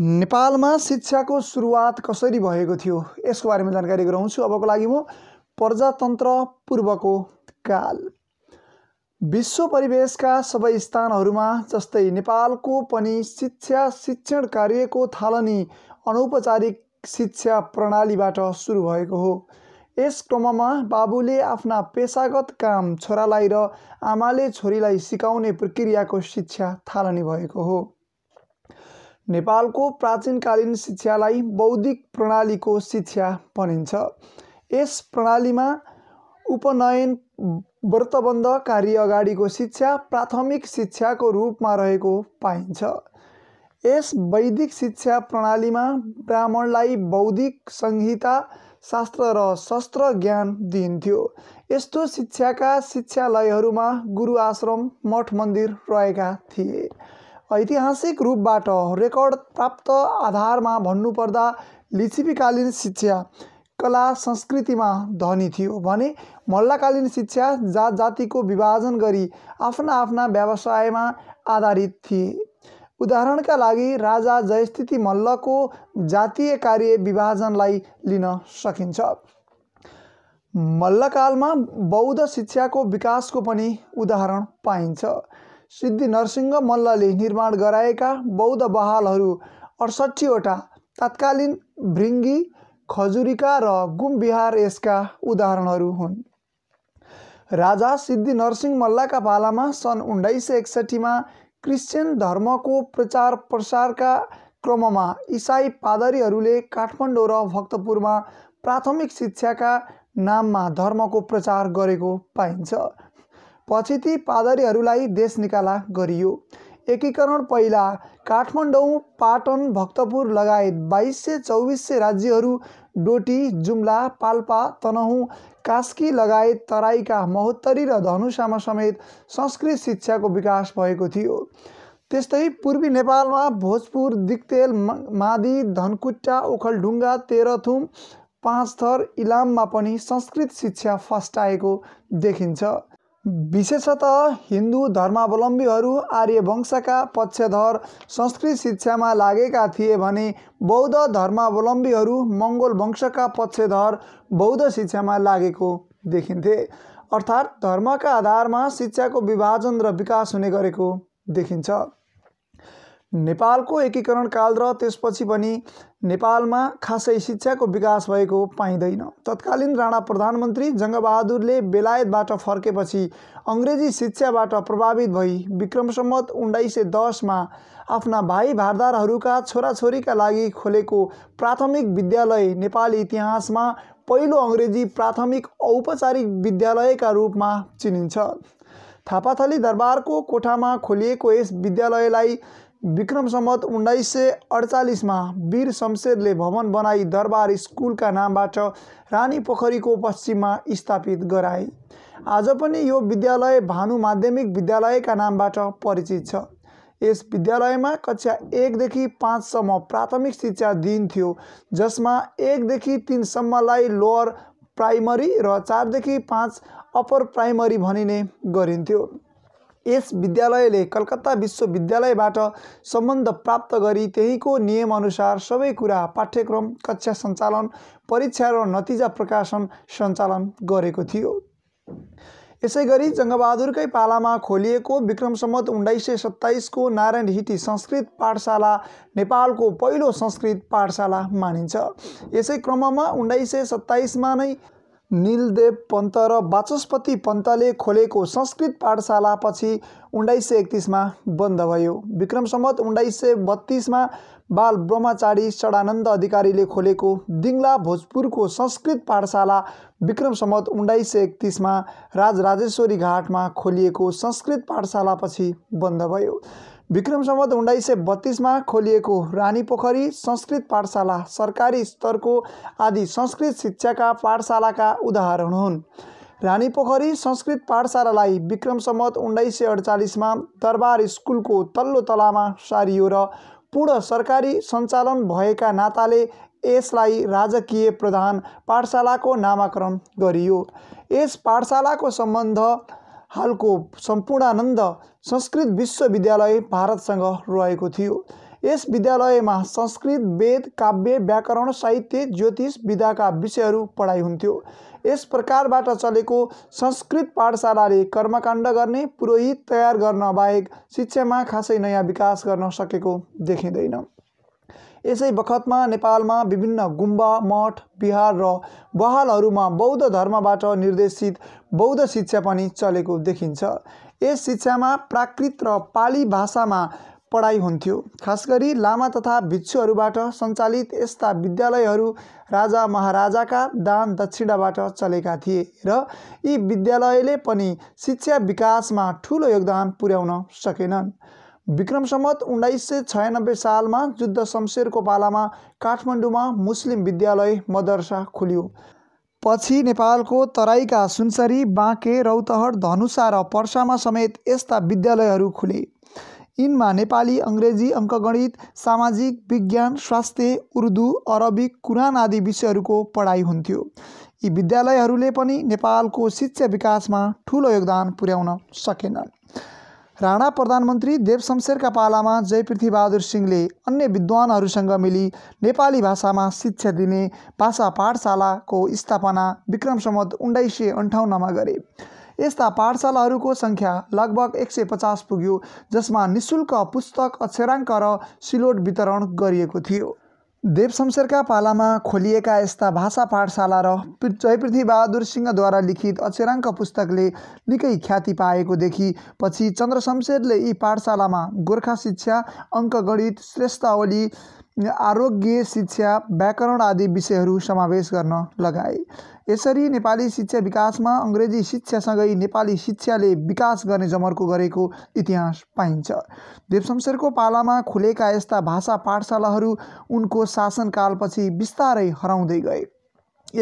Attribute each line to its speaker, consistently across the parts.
Speaker 1: नेपालमा शिक्षाको सुरुवात कसरी भएको थियो यसको बारेमा जानकारी गराउँछु अबको लागि म प्रजातन्त्र पूर्वको काल विश्व परिवेशका सबै स्थानहरूमा जस्तै नेपालको पनि शिक्षा शिक्षण कार्यको थालनी अनौपचारिक शिक्षा प्रणालीबाट सुरु भएको हो यस क्रममा बाबुले आफ्ना पेसागत काम छोरालाई र आमाले छोरीलाई सिकाउने प्रक्रियाको शिक्षा थालनी भएको हो नेपालको प्राचीनकालीन शिक्षालाई बौद्धिक प्रणालीको शिक्षा भनिन्छ यस प्रणालीमा उपनयन व्रतबन्ध कार्य अगाडिको शिक्षा प्राथमिक शिक्षाको रूपमा रहेको पाइन्छ यस वैदिक शिक्षा प्रणालीमा ब्राह्मणलाई बौद्धिक संहिता शास्त्र र शस्त्र ज्ञान दिइन्थ्यो यस्तो शिक्षाका शिक्षालयहरूमा गुरु आश्रम मठ मन्दिर रहेका थिए ऐतिहासिक रूपबाट रेकर्ड प्राप्त आधारमा भन्नुपर्दा लिचिपीकालीन शिक्षा कला संस्कृतिमा धनी थियो भने मल्लकालीन शिक्षा जात जातिको विभाजन गरी आफ्ना आफ्ना व्यवसायमा आधारित थिए उदाहरणका लागि राजा जयस्थिति मल्लको जातीय कार्य विभाजनलाई लिन सकिन्छ मल्लकालमा बौद्ध शिक्षाको विकासको पनि उदाहरण पाइन्छ सिद्धि नरसिंह मल्लले निर्माण गराएका बौद्ध बहालहरू अडसट्ठीवटा तत्कालीन भृङ्गी खजुरीका र गुमबिहार यसका उदाहरणहरू हुन् राजा सिद्धि नरसिंह मल्लका पालामा सन् उन्नाइस सय एकसट्ठीमा क्रिस्चियन धर्मको प्रचार प्रसारका क्रममा इसाई पादरीहरूले काठमाडौँ र भक्तपुरमा प्राथमिक शिक्षाका नाममा धर्मको प्रचार गरेको पाइन्छ पछि ती पादरीहरूलाई देश निकाला गरियो एकीकरण पहिला काठमाडौँ पाटन भक्तपुर लगायत बाइस सय चौबिस सय राज्यहरू डोटी जुम्ला पाल्पा तनहुँ कास्की लगायत तराईका महोत्तरी र धनुषामा समेत संस्कृत शिक्षाको विकास भएको थियो त्यस्तै पूर्वी नेपालमा भोजपुर दिक्तेल मादी धनकुट्टा ओखलढुङ्गा तेह्रथुम पाँचथर इलाममा पनि संस्कृत शिक्षा फस्टाएको देखिन्छ विशेषतः हिन्दू धर्मावलम्बीहरू आर्यवंशका पक्षधर संस्कृत शिक्षामा लागेका थिए भने बौद्ध धर्मावलम्बीहरू मङ्गोल वंशका पक्षधर बौद्ध शिक्षामा लागेको देखिन्थे अर्थात् धर्मका आधारमा शिक्षाको विभाजन र विकास हुने गरेको देखिन्छ नेपालको एकीकरण काल र त्यसपछि पनि नेपालमा खासै शिक्षाको विकास भएको पाइँदैन तत्कालीन राणा प्रधानमन्त्री जङ्गबहादुरले बेलायतबाट फर्केपछि अङ्ग्रेजी शिक्षाबाट प्रभावित भई विक्रम सम्मत उन्नाइस सय दसमा आफ्ना भाइ भारदारहरूका छोराछोरीका लागि खोलेको प्राथमिक विद्यालय नेपाली इतिहासमा पहिलो अङ्ग्रेजी प्राथमिक औपचारिक विद्यालयका रूपमा चिनिन्छ थापाथली दरबारको कोठामा खोलिएको यस विद्यालयलाई विक्रम सम्मत उन्नाइस सय अडचालिसमा वीर शमशेरले भवन बनाई दरबार स्कुलका नामबाट रानी पोखरीको पश्चिममा स्थापित गराए आज पनि यो विद्यालय भानु माध्यमिक विद्यालयका नामबाट परिचित छ यस विद्यालयमा कक्षा एकदेखि पाँचसम्म प्राथमिक शिक्षा दिइन्थ्यो जसमा एकदेखि तिनसम्मलाई लोअर प्राइमरी र चारदेखि पाँच अप्पर प्राइमरी भनिने गरिन्थ्यो यस विद्यालयले कलकत्ता विश्वविद्यालयबाट सम्बन्ध प्राप्त गरी त्यहीँको नियमअनुसार सबै कुरा पाठ्यक्रम कक्षा सञ्चालन परीक्षा र नतिजा प्रकाशन सञ्चालन गरेको थियो यसै गरी जङ्गबहादुरकै पालामा खोलिएको विक्रम सम्मत उन्नाइस सय सत्ताइसको नारायण हिटी संस्कृत पाठशाला नेपालको पहिलो संस्कृत पाठशाला मानिन्छ यसै क्रममा उन्नाइस सय सत्ताइसमा नै निलदेव पन्त र वाचस्पति पन्तले खोलेको संस्कृत पाठशाला पछि उन्नाइस सय एकतिसमा बन्द भयो विक्रम सम्मत उन्नाइस सय बत्तिसमा बाल ब्रह्मचारी सडानन्द अधिकारीले खोलेको दिङ्ला भोजपुरको संस्कृत पाठशाला विक्रम सम्मत उन्नाइस सय एकतिसमा राजराजेश्वरी घाटमा खोलिएको संस्कृत पाठशालापछि बन्द भयो विक्रम सम्बत उन्नाइस सय बत्तिसमा खोलिएको रानी पोखरी संस्कृत पाठशाला सरकारी स्तरको आदि संस्कृत शिक्षाका पाठशालाका उदाहरण हुन् रानी पोखरी संस्कृत पाठशालालाई विक्रम सम्मत उन्नाइस सय अडचालिसमा दरबार स्कुलको तल्लो तलामा सारियो र पूर्ण सरकारी सञ्चालन भएका नाताले यसलाई राजकीय प्रधान पाठशालाको नामाकरण गरियो यस पाठशालाको सम्बन्ध हालको सम्पूर्णानन्द संस्कृत विश्वविद्यालय भारतसँग रहेको थियो यस विद्यालयमा संस्कृत वेद काव्य व्याकरण साहित्य ज्योतिष विधाका विषयहरू पढाइ हुन्थ्यो यस प्रकारबाट चलेको संस्कृत पाठशालाले कर्मकाण्ड गर्ने पुरोहित तयार गर्न बाहेक शिक्षामा खासै नयाँ विकास गर्न सकेको देखिँदैन यसै बखतमा नेपालमा विभिन्न गुम्बा मठ बिहार र बहालहरूमा बौद्ध धर्मबाट निर्देशित बौद्ध शिक्षा पनि चलेको देखिन्छ यस शिक्षामा प्राकृत र पाली भाषामा पढाइ हुन्थ्यो खास गरी लामा तथा भिक्षुहरूबाट सञ्चालित यस्ता विद्यालयहरू राजा महाराजाका दान दक्षिणाबाट चलेका थिए र यी विद्यालयले पनि शिक्षा विकासमा ठुलो योगदान पुर्याउन सकेनन् विक्रम सम्मत उन्नाइस सय छयानब्बे सालमा युद्ध शमशेरको पालामा काठमाडौँमा मुस्लिम विद्यालय मदरसा खुल्यो पछि नेपालको तराईका सुनसरी बाँके रौतहट धनुषा र पर्सामा समेत यस्ता विद्यालयहरू खुले यिनमा नेपाली अङ्ग्रेजी अङ्कगणित सामाजिक विज्ञान स्वास्थ्य उर्दू अरबिक कुरान आदि विषयहरूको पढाइ हुन्थ्यो यी विद्यालयहरूले पनि नेपालको शिक्षा विकासमा ठुलो योगदान पुर्याउन सकेनन् राणा प्रधानमन्त्री देवशमशेरका पालामा जयपृथ्वीबहादुर सिंहले अन्य विद्वानहरूसँग मिली नेपाली भाषामा शिक्षा दिने भाषा पाठशालाको स्थापना विक्रम सम्मत उन्नाइस सय अन्ठाउन्नमा गरे यस्ता पाठशालाहरूको सङ्ख्या लगभग एक सय पचास पुग्यो जसमा निशुल्क पुस्तक अक्षराङ्क र सिलोट वितरण गरिएको थियो देवशमशेरका पालामा खोलिएका यस्ता भाषा पाठशाला र जयपृथ्वीबहादुर सिंहद्वारा लिखित अचेराङ्क पुस्तकले निकै ख्याति पाएकोदेखि पछि चन्द्रशमशेरले यी पाठशालामा गोर्खा शिक्षा अङ्कगणित श्रेष्ठावली आरोग्य शिक्षा व्याकरण आदि विषयहरू समावेश गर्न लगाए यसरी नेपाली शिक्षा विकासमा अङ्ग्रेजी शिक्षासँगै नेपाली शिक्षाले विकास गर्ने जमर्को गरेको इतिहास पाइन्छ देवशमशेरको पालामा खुलेका यस्ता भाषा पाठशालाहरू उनको शासनकालपछि बिस्तारै हराउँदै गए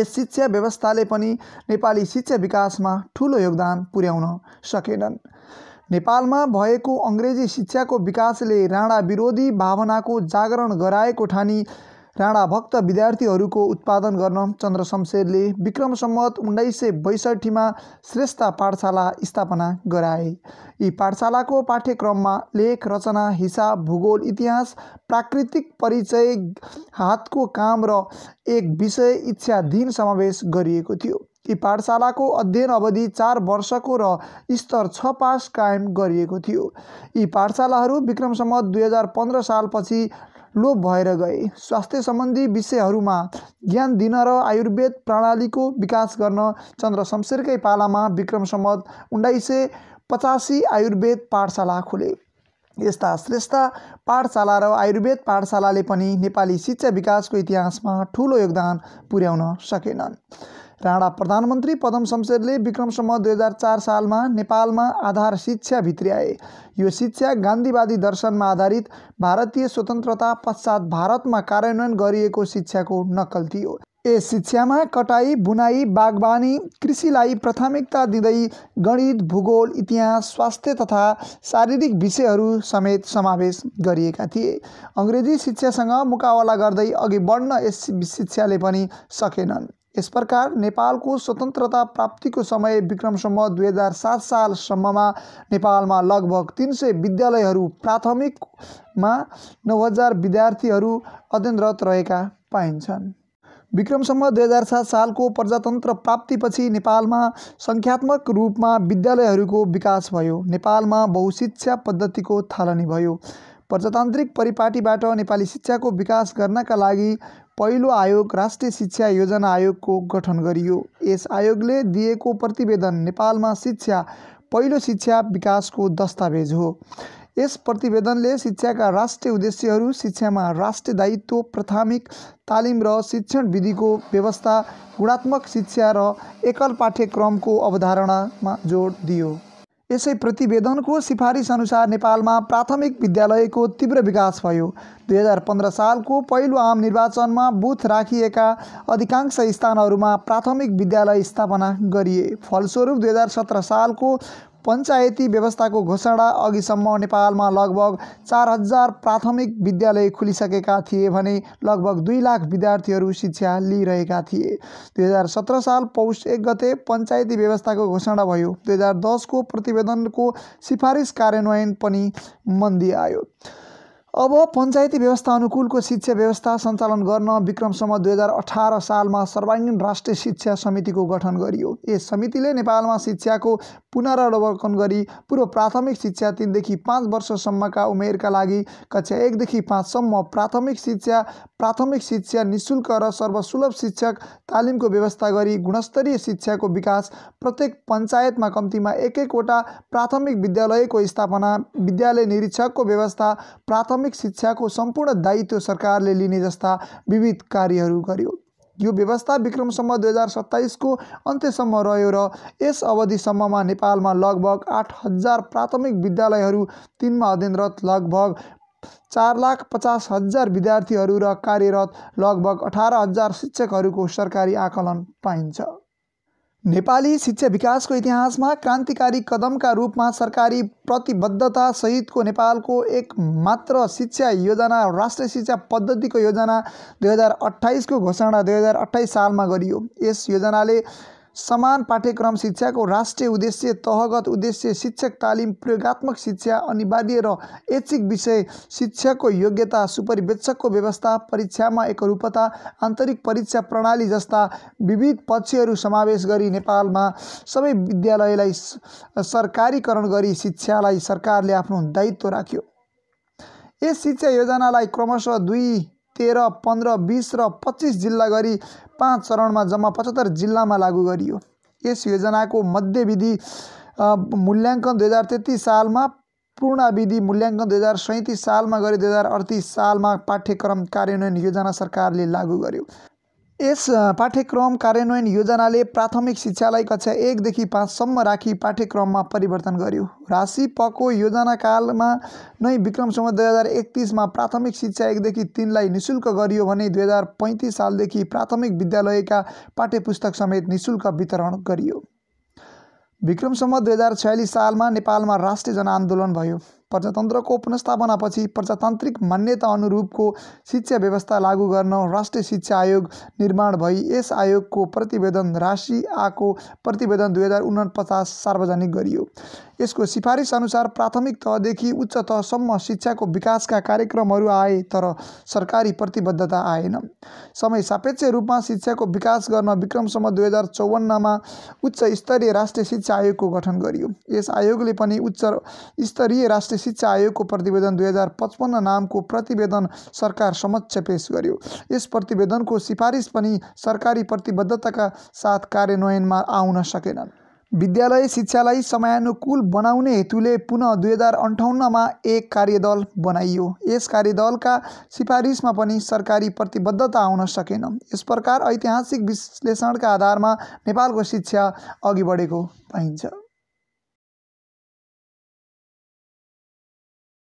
Speaker 1: यस शिक्षा व्यवस्थाले पनि नेपाली शिक्षा विकासमा ठुलो योगदान पुर्याउन सकेनन् नेपालमा भएको अङ्ग्रेजी शिक्षाको विकासले राणा विरोधी भावनाको जागरण गराएको ठानी राणा भक्त विद्यार्थीहरूको उत्पादन गर्न चन्द्रशमशेरले विक्रम सम्मत उन्नाइस सय बैसठीमा श्रेष्ठ पाठशाला स्थापना गराए यी पाठशालाको पाठ्यक्रममा लेख रचना हिसाब भूगोल इतिहास प्राकृतिक परिचय हातको काम र एक विषय इच्छाधीन समावेश गरिएको थियो यी पाठशालाको अध्ययन अवधि चार वर्षको र स्तर छ पास कायम गरिएको थियो यी पाठशालाहरू विक्रम सम्मत दुई हजार पन्ध्र सालपछि लोप भएर गए स्वास्थ्य सम्बन्धी विषयहरूमा ज्ञान दिन र आयुर्वेद प्रणालीको विकास गर्न चन्द्र शमशेरकै पालामा विक्रम सम्मत उन्नाइस सय पचासी आयुर्वेद पाठशाला खोले यस्ता श्रेष्ठ पाठशाला र आयुर्वेद पाठशालाले पनि नेपाली शिक्षा विकासको इतिहासमा ठुलो योगदान पुर्याउन सकेनन् राणा प्रधानमन्त्री पदम शमशेरले विक्रमसम्म दुई हजार चार सालमा नेपालमा आधार शिक्षा भित्र्याए यो शिक्षा गान्धीवादी दर्शनमा आधारित भारतीय स्वतन्त्रता पश्चात भारतमा कार्यान्वयन गरिएको शिक्षाको नक्कल थियो यस शिक्षामा कटाई बुनाई बागवानी कृषिलाई प्राथमिकता दिँदै गणित भूगोल इतिहास स्वास्थ्य तथा शारीरिक विषयहरू समेत समावेश गरिएका थिए अङ्ग्रेजी शिक्षासँग मुकाबला गर्दै अघि बढ्न यस शिक्षाले पनि सकेनन् यस प्रकार नेपालको स्वतन्त्रता प्राप्तिको समय विक्रमसम्म दुई हजार सात सालसम्ममा नेपालमा लगभग तिन सय विद्यालयहरू प्राथमिकमा नौ हजार विद्यार्थीहरू अध्ययनरत रहेका पाइन्छन् विक्रमसम्म दुई हजार सात सालको प्रजातन्त्र प्राप्तिपछि नेपालमा सङ्ख्यात्मक रूपमा विद्यालयहरूको विकास भयो नेपालमा बहुशिक्षा पद्धतिको थालनी भयो प्रजातान्त्रिक परिपाटीबाट नेपाली शिक्षाको विकास गर्नका लागि पहिलो आयोग राष्ट्रिय शिक्षा योजना आयोगको गठन गरियो यस आयोगले दिएको प्रतिवेदन नेपालमा शिक्षा पहिलो शिक्षा विकासको दस्तावेज हो यस प्रतिवेदनले शिक्षाका राष्ट्रिय उद्देश्यहरू शिक्षामा राष्ट्रिय दायित्व प्राथमिक तालिम र शिक्षण विधिको व्यवस्था गुणात्मक शिक्षा र एकल पाठ्यक्रमको अवधारणामा जोड दियो यसै प्रतिवेदनको सिफारिस अनुसार नेपालमा प्राथमिक विद्यालयको तीव्र विकास भयो दुई हजार पन्ध्र सालको पहिलो आम निर्वाचनमा बुथ राखिएका अधिकांश स्थानहरूमा प्राथमिक विद्यालय स्थापना गरिए फलस्वरूप दुई हजार सत्र सालको पञ्चायती व्यवस्थाको घोषणा अघिसम्म नेपालमा लगभग चार हजार प्राथमिक विद्यालय खुलिसकेका थिए भने लगभग दुई लाख विद्यार्थीहरू शिक्षा लिइरहेका थिए दुई हजार सत्र साल पौष एक गते पञ्चायती व्यवस्थाको घोषणा भयो दुई हजार दसको प्रतिवेदनको सिफारिस कार्यान्वयन पनि मन्दी आयो अब पञ्चायती व्यवस्था अनुकूलको शिक्षा व्यवस्था सञ्चालन गर्न विक्रमसम्म दुई हजार अठार सालमा सर्वाङ्गीण राष्ट्रिय शिक्षा समितिको गठन गरियो यस समितिले नेपालमा शिक्षाको पुनरावलोकन गरी पूर्व प्राथमिक शिक्षा तिनदेखि पाँच वर्षसम्मका उमेरका लागि कक्षा एकदेखि पाँचसम्म प्राथमिक शिक्षा प्राथमिक शिक्षा निशुल्क र सर्वसुलभ शिक्षक तालिमको व्यवस्था गरी गुणस्तरीय शिक्षाको विकास प्रत्येक पञ्चायतमा कम्तीमा एक एकवटा प्राथमिक विद्यालयको स्थापना विद्यालय निरीक्षकको व्यवस्था प्राथमिक शिक्षाको सम्पूर्ण दायित्व सरकारले लिने जस्ता विविध कार्यहरू गर्यो यो व्यवस्था विक्रमसम्म दुई हजार सत्ताइसको अन्त्यसम्म रह्यो र यस अवधिसम्ममा नेपालमा लगभग आठ हजार प्राथमिक विद्यालयहरू तिनमा अध्ययनरत लगभग चार लाख पचास हजार विद्यार्थीहरू र कार्यरत लगभग अठार हजार शिक्षकहरूको सरकारी आकलन पाइन्छ नेपाली शिक्षा विकासको इतिहासमा क्रान्तिकारी कदमका रूपमा सरकारी प्रतिबद्धता सहितको नेपालको एक मात्र शिक्षा योजना राष्ट्रिय शिक्षा पद्धतिको योजना दुई हजार अठाइसको घोषणा दुई हजार अठाइस सालमा गरियो यस योजनाले समान पाठ्यक्रम शिक्षाको राष्ट्रिय उद्देश्य तहगत उद्देश्य शिक्षक तालिम प्रयोगत्मक शिक्षा अनिवार्य र ऐच्छिक विषय शिक्षाको योग्यता सुपरिवेक्षकको व्यवस्था परीक्षामा एकरूपता आन्तरिक परीक्षा प्रणाली जस्ता विविध पक्षहरू समावेश गरी नेपालमा सबै विद्यालयलाई सरकारीकरण गरी शिक्षालाई सरकारले आफ्नो दायित्व राख्यो यस शिक्षा योजनालाई क्रमशः दुई तेह्र पन्ध्र बिस र पच्चिस जिल्ला गरी पाँच चरणमा जम्मा पचहत्तर जिल्लामा लागू गरियो यस योजनाको मध्यविधि मूल्याङ्कन दुई हजार तेत्तिस सालमा पूर्णविधि मूल्याङ्कन दुई हजार सैँतिस सालमा गरी दुई हजार अडतिस सालमा पाठ्यक्रम कार्यान्वयन योजना सरकारले लागू गर्यो यस पाठ्यक्रम कार्यान्वयन योजनाले प्राथमिक शिक्षालाई कक्षा एकदेखि पाँचसम्म राखी पाठ्यक्रममा परिवर्तन गर्यो राशि पको योजनाकालमा नै विक्रम सम्म दुई हजार एकतिसमा प्राथमिक शिक्षा एकदेखि तिनलाई निशुल्क गरियो भने दुई हजार पैँतिस सालदेखि प्राथमिक विद्यालयका पाठ्यपुस्तक समेत निशुल्क वितरण गरियो विक्रमसम्म दुई हजार छयालिस सालमा नेपालमा राष्ट्रिय जनआन्दोलन भयो प्रजातन्त्रको पुनस्थापनापछि प्रजातान्त्रिक मान्यता अनुरूपको शिक्षा व्यवस्था लागू गर्न राष्ट्रिय शिक्षा आयोग निर्माण भई यस आयोगको प्रतिवेदन राशि आको प्रतिवेदन दुई हजार सार्वजनिक गरियो यसको सिफारिस अनुसार प्राथमिक तहदेखि उच्च तहसम्म शिक्षाको विकासका कार्यक्रमहरू आए तर सरकारी प्रतिबद्धता आएन समय सापेक्ष रूपमा शिक्षाको विकास गर्न विक्रमसम्म दुई हजार चौवन्नमा उच्च स्तरीय राष्ट्रिय शिक्षा आयोगको गठन गरियो यस आयोगले पनि उच्च स्तरीय राष्ट्रिय शिक्षा आयोगको प्रतिवेदन दुई हजार पचपन्न नामको प्रतिवेदन सरकार समक्ष पेश गर्यो यस प्रतिवेदनको सिफारिस पनि सरकारी प्रतिबद्धताका साथ कार्यान्वयनमा आउन सकेनन् विद्यालय शिक्षालाई समयानुकूल बनाउने हेतुले पुनः दुई हजार अन्ठाउन्नमा एक कार्यदल बनाइयो यस कार्यदलका सिफारिसमा पनि सरकारी प्रतिबद्धता आउन सकेन यस प्रकार ऐतिहासिक विश्लेषणका आधारमा नेपालको शिक्षा अघि बढेको पाइन्छ